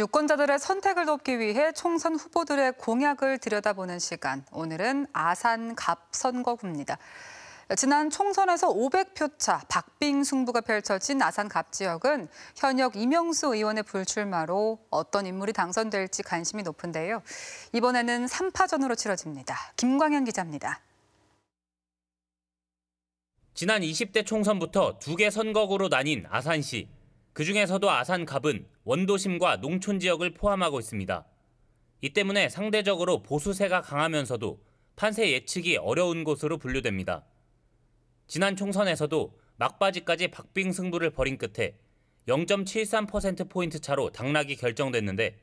유권자들의 선택을 돕기 위해 총선 후보들의 공약을 들여다보는 시간. 오늘은 아산 갑 선거구입니다. 지난 총선에서 500표 차 박빙 승부가 펼쳐진 아산 갑 지역은 현역 이명수 의원의 불출마로 어떤 인물이 당선될지 관심이 높은데요. 이번에는 3파전으로 치러집니다. 김광현 기자입니다. 지난 20대 총선부터 두 개 선거구로 나뉜 아산시. 그중에서도 아산갑은 원도심과 농촌 지역을 포함하고 있습니다. 이 때문에 상대적으로 보수세가 강하면서도 판세 예측이 어려운 곳으로 분류됩니다. 지난 총선에서도 막바지까지 박빙 승부를 벌인 끝에 0.73%포인트 차로 당락이 결정됐는데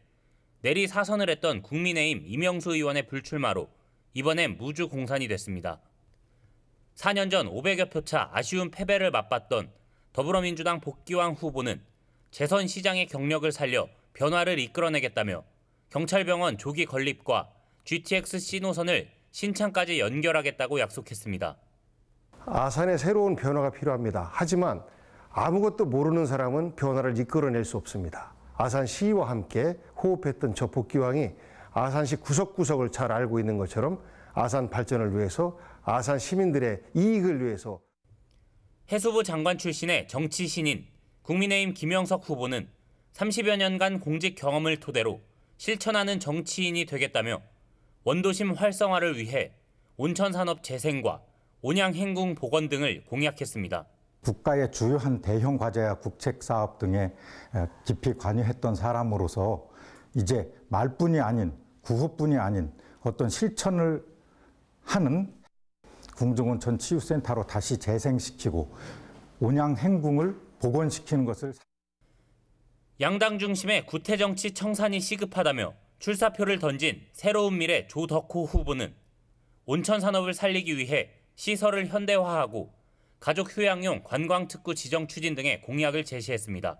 내리 사선을 했던 국민의힘 이명수 의원의 불출마로 이번엔 무주공산이 됐습니다. 4년 전 500여 표 차 아쉬운 패배를 맛봤던 더불어민주당 복귀왕 후보는 재선 시장의 경력을 살려 변화를 이끌어내겠다며 경찰병원 조기 건립과 GTX C 노선을 신창까지 연결하겠다고 약속했습니다. 아산에 새로운 변화가 필요합니다. 하지만 아무것도 모르는 사람은 변화를 이끌어낼 수 없습니다. 아산 시와 함께 호흡했던 저 복귀왕이 아산시 구석구석을 잘 알고 있는 것처럼 아산 발전을 위해서 아산 시민들의 이익을 위해서 해수부 장관 출신의 정치 신인 국민의힘 김영석 후보는 30여 년간 공직 경험을 토대로 실천하는 정치인이 되겠다며 원도심 활성화를 위해 온천산업 재생과 온양행궁 복원 등을 공약했습니다. 국가의 주요한 대형 과제와 국책 사업 등에 깊이 관여했던 사람으로서 이제 말뿐이 아닌 구호뿐이 아닌 어떤 실천을 하는 궁중원전 치유센터로 다시 재생시키고 온양 행궁을 복원시키는 것을 양당 중심의 구태 정치 청산이 시급하다며 출사표를 던진 새로운 미래 조덕호 후보는 온천 산업을 살리기 위해 시설을 현대화하고 가족 휴양용 관광특구 지정 추진 등의 공약을 제시했습니다.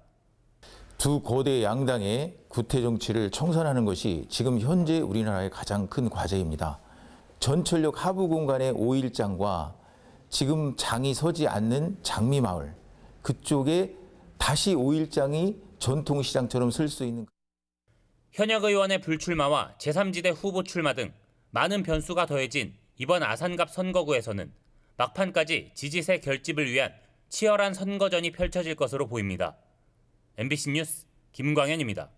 두 거대 양당의 구태 정치를 청산하는 것이 지금 현재 우리나라의 가장 큰 과제입니다. 전철역 하부 공간의 오일장과 지금 장이 서지 않는 장미마을 그쪽에 다시 오일장이 전통시장처럼 설 수 있는 현역 의원의 불출마와 제3지대 후보 출마 등 많은 변수가 더해진 이번 아산갑 선거구에서는 막판까지 지지세 결집을 위한 치열한 선거전이 펼쳐질 것으로 보입니다. MBC 뉴스 김광현입니다.